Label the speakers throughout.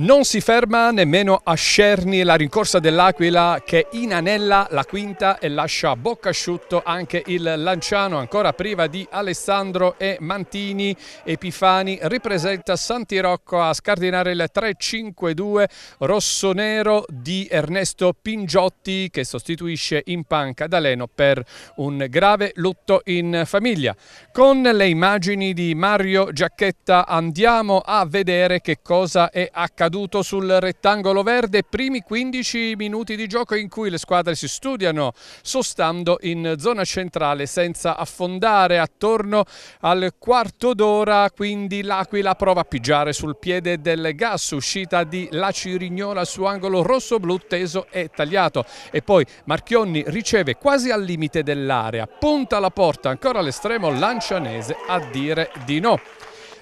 Speaker 1: Non si ferma nemmeno a Scerni la rincorsa dell'Aquila che inanella la quinta e lascia a bocca asciutto anche il Lanciano ancora priva di Alessandro e Mantini. Epifani ripresenta Santi Rocco a scardinare il 3-5-2 rosso-nero di Ernesto Pingiotti che sostituisce in panca D'Aleno per un grave lutto in famiglia. Con le immagini di Mario Giacchetta andiamo a vedere che cosa è accaduto caduto sul rettangolo verde, primi 15 minuti di gioco in cui le squadre si studiano sostando in zona centrale senza affondare attorno al quarto d'ora, quindi l'Aquila prova a pigiare sul piede del gas, uscita di La Cirignola su angolo rosso-blu teso e tagliato e poi Marchionni riceve quasi al limite dell'area, punta la porta ancora all'estremo lancianese a dire di no.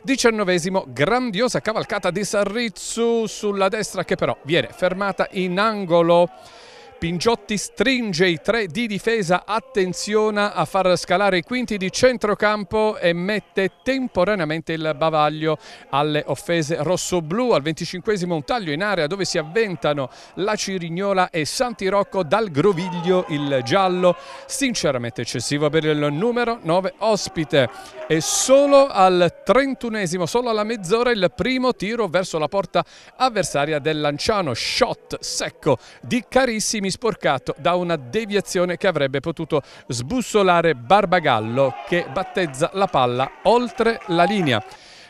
Speaker 1: Diciannovesimo, grandiosa cavalcata di Sarrizzu sulla destra che però viene fermata in angolo. Pingiotti stringe i tre di difesa, attenzione a far scalare i quinti di centrocampo e mette temporaneamente il bavaglio alle offese rossoblu. Al 25 un taglio in area dove si avventano la Cirignola e Santi Rocco dal groviglio il giallo, sinceramente eccessivo per il numero 9 ospite. E solo al 31 solo alla mezz'ora, il primo tiro verso la porta avversaria del Lanciano, shot secco di carissimi semisporcato da una deviazione che avrebbe potuto sbussolare Barbagallo che battezza la palla oltre la linea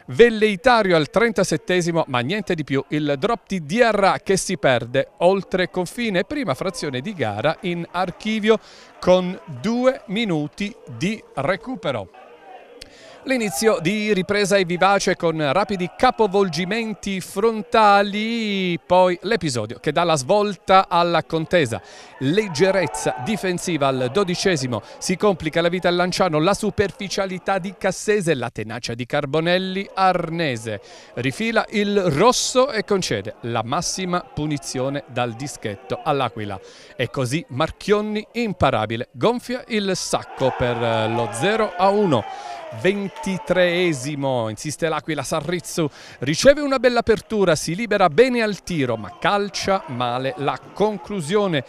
Speaker 1: velleitario al 37 esimo ma niente di più il drop di Diarra che si perde oltre confine prima frazione di gara in archivio con due minuti di recupero L'inizio di ripresa è vivace con rapidi capovolgimenti frontali, poi l'episodio che dà la svolta alla contesa. Leggerezza difensiva al dodicesimo, si complica la vita al Lanciano, la superficialità di Cassese, la tenacia di Carbonelli, Arnese. Rifila il rosso e concede la massima punizione dal dischetto all'Aquila. E così Marchionni imparabile, gonfia il sacco per eh, lo 0 a 1. 23esimo, insiste l'Aquila Sarrizzu, riceve una bella apertura, si libera bene al tiro ma calcia male la conclusione.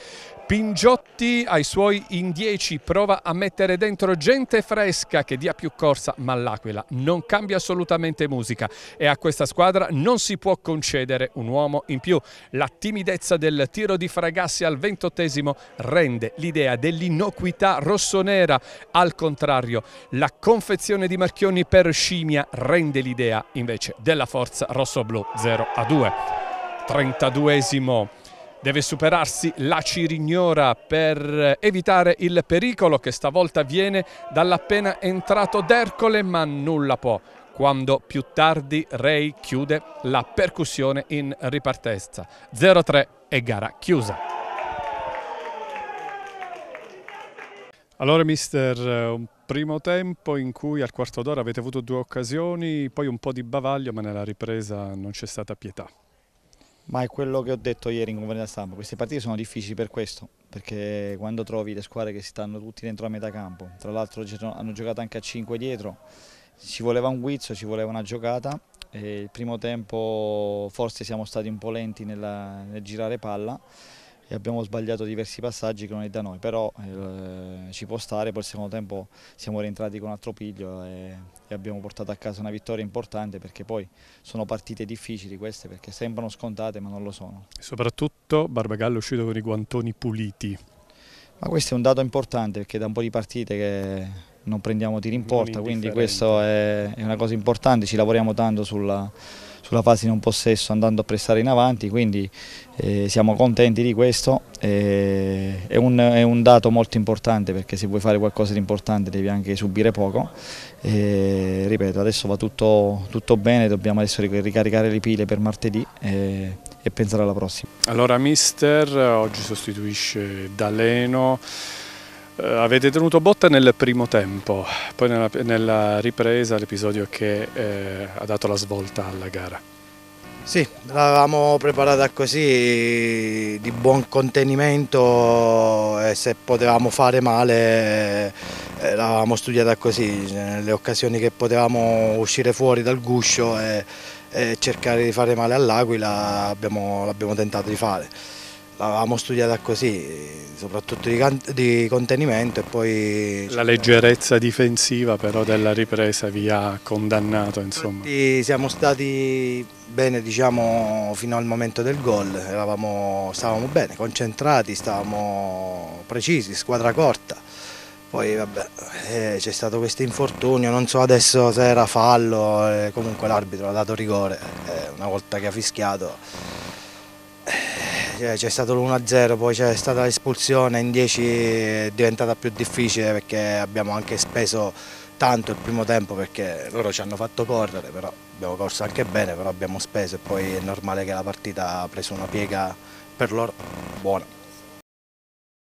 Speaker 1: Pingiotti ai suoi in 10 prova a mettere dentro gente fresca che dia più corsa, ma l'Aquila non cambia assolutamente musica e a questa squadra non si può concedere un uomo in più. La timidezza del tiro di Fragassi al ventottesimo rende l'idea dell'innocuità rossonera, al contrario la confezione l'azione di Marchioni per Scimmia rende l'idea invece della forza rossoblu 0 a 2. 32esimo deve superarsi la Cirignora per evitare il pericolo che stavolta viene dall'appena entrato D'Ercole ma nulla può quando più tardi Ray chiude la percussione in ripartenza. 0-3 e gara chiusa.
Speaker 2: Allora mister, eh, un primo tempo in cui al quarto d'ora avete avuto due occasioni, poi un po' di bavaglio ma nella ripresa non c'è stata pietà.
Speaker 3: Ma è quello che ho detto ieri in conferenza stampa, queste partite sono difficili per questo, perché quando trovi le squadre che si stanno tutti dentro la metà campo, tra l'altro hanno giocato anche a 5 dietro, ci voleva un guizzo, ci voleva una giocata, il primo tempo forse siamo stati un po' lenti nella, nel girare palla, e abbiamo sbagliato diversi passaggi che non è da noi, però eh, ci può stare, poi il secondo tempo siamo rientrati con un altro piglio e, e, abbiamo portato a casa una vittoria importante perché poi sono partite difficili queste perché sembrano scontate ma non lo sono.
Speaker 2: soprattutto Barbagallo è uscito con i guantoni puliti.
Speaker 3: Ma questo è un dato importante perché da un po' di partite che non prendiamo tiri in porta, quindi questa è, è una cosa importante, ci lavoriamo tanto sulla sulla fase di non possesso andando a pressare in avanti, quindi eh, siamo contenti di questo, eh, è, un, è, un, dato molto importante perché se vuoi fare qualcosa di importante devi anche subire poco, eh, ripeto adesso va tutto, tutto, bene, dobbiamo adesso ricaricare le pile per martedì eh, e pensare alla prossima.
Speaker 2: Allora mister, oggi sostituisce D'Aleno. Uh, avete tenuto botta nel primo tempo, poi nella, nella ripresa l'episodio che eh, ha dato la svolta alla gara. Sì,
Speaker 4: l'avevamo preparata così, di buon contenimento e se potevamo fare male eh, l'avevamo studiata così, nelle eh, occasioni che potevamo uscire fuori dal guscio e, e cercare di fare male all'Aquila l'abbiamo tentato di fare l'avevamo studiata così, soprattutto
Speaker 2: di, di, contenimento e poi... La leggerezza difensiva però della ripresa vi ha condannato insomma.
Speaker 4: Infatti siamo stati bene diciamo fino al momento del gol, Eravamo, stavamo bene, concentrati, stavamo precisi, squadra corta. Poi vabbè eh, c'è stato questo infortunio, non so adesso se era fallo, eh, comunque l'arbitro ha dato rigore, eh, una volta che ha fischiato c'è stato l'1-0, poi c'è stata l'espulsione, in 10 è diventata più difficile perché abbiamo anche speso tanto il primo tempo perché loro ci hanno fatto correre, però abbiamo corso anche bene, però abbiamo speso e poi è normale che la partita ha preso una piega per loro buona.